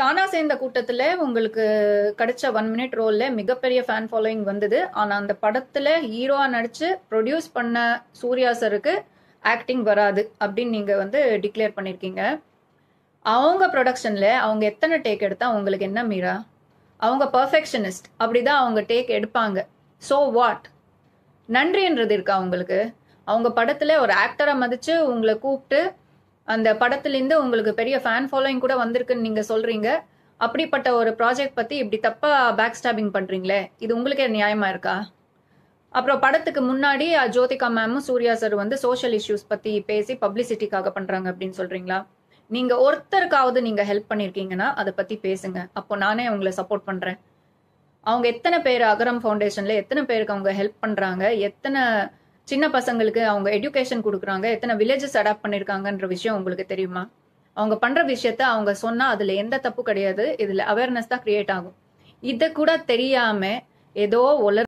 தானா சேர்ந்த கூட்டத்துல உங்களுக்கு கிடைச்ச ஒன் மினிட் ரோல்ல மிகப்பெரிய ஃபேன் ஃபாலோயிங் வந்தது ஆனா அந்த படத்துல ஹீரோவா நடிச்சு ப்ரொடியூஸ் பண்ண சூர்யா சருக்கு ஆக்டிங் வராது அப்படின்னு நீங்க வந்து டிக்ளேர் பண்ணிருக்கீங்க அவங்க ப்ரொடக்ஷன்ல அவங்க எத்தனை டேக் எடுத்தா உங்களுக்கு என்ன மீரா அவங்க பர்ஃபெக்ஷனிஸ்ட் அப்படிதான் அவங்க டேக் எடுப்பாங்க ஸோ வாட் நன்றின்றது இருக்கா அவங்களுக்கு அவங்க படத்துல ஒரு ஆக்டரை மதிச்சு உங்களை கூப்பிட்டு அந்த படத்துலேருந்து உங்களுக்கு பெரிய ஃபேன் ஃபாலோயிங் கூட வந்திருக்குன்னு நீங்கள் சொல்கிறீங்க அப்படிப்பட்ட ஒரு ப்ராஜெக்ட் பற்றி இப்படி தப்பாக பேக் ஸ்டாபிங் பண்ணுறீங்களே இது உங்களுக்கே நியாயமாக இருக்கா அப்புறம் படத்துக்கு முன்னாடி ஜோதிகா மேமும் சூர்யா சார் வந்து சோஷியல் இஷ்யூஸ் பற்றி பேசி பப்ளிசிட்டிக்காக பண்ணுறாங்க அப்படின்னு சொல்கிறீங்களா நீங்கள் ஒருத்தருக்காவது நீங்கள் ஹெல்ப் பண்ணியிருக்கீங்கன்னா அதை பற்றி பேசுங்க அப்போ நானே உங்களை சப்போர்ட் பண்ணுறேன் அவங்க எத்தனை பேர் அகரம் ஃபவுண்டேஷனில் எத்தனை பேருக்கு அவங்க ஹெல்ப் பண்ணுறாங்க எத்தனை சின்ன பசங்களுக்கு அவங்க எஜுகேஷன் கொடுக்குறாங்க எத்தனை வில்லேஜஸ் அடாப்ட் பண்ணியிருக்காங்கன்ற விஷயம் உங்களுக்கு தெரியுமா அவங்க பண்ற விஷயத்த அவங்க சொன்னா அதுல எந்த தப்பு கிடையாது இதுல அவேர்னஸ் தான் கிரியேட் ஆகும் இதை கூட தெரியாம ஏதோ உலர்